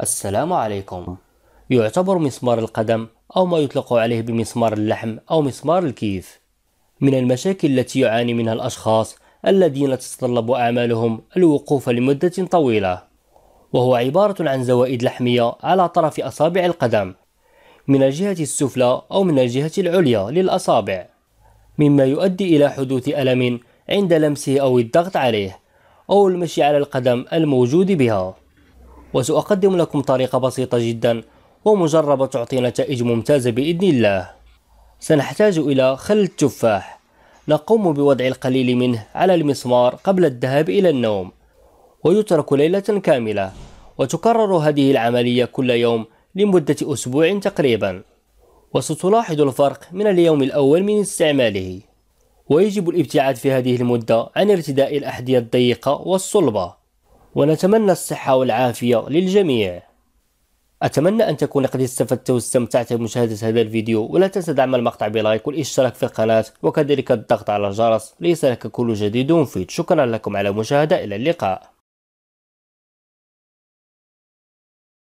السلام عليكم يعتبر مسمار القدم أو ما يطلق عليه بمسمار اللحم أو مسمار الكيف من المشاكل التي يعاني منها الأشخاص الذين تتطلب أعمالهم الوقوف لمدة طويلة وهو عبارة عن زوائد لحمية على طرف أصابع القدم من الجهة السفلى أو من الجهة العليا للأصابع مما يؤدي إلى حدوث ألم عند لمسه أو الضغط عليه أو المشي على القدم الموجود بها وسأقدم لكم طريقة بسيطة جدا ومجربة تعطي نتائج ممتازة بإذن الله سنحتاج إلى خل التفاح نقوم بوضع القليل منه على المسمار قبل الذهاب إلى النوم ويترك ليلة كاملة وتكرر هذه العملية كل يوم لمدة أسبوع تقريبا وستلاحظ الفرق من اليوم الأول من استعماله ويجب الابتعاد في هذه المدة عن ارتداء الأحذية الضيقة والصلبة ونتمنى الصحة والعافية للجميع أتمنى أن تكون قد استفدت واستمتعت بمشاهدة هذا الفيديو ولا تنسى دعم المقطع بلايك والاشتراك في القناة وكذلك الضغط على الجرس ليصلك كل جديد ومفيد شكرا لكم على المشاهدة إلى اللقاء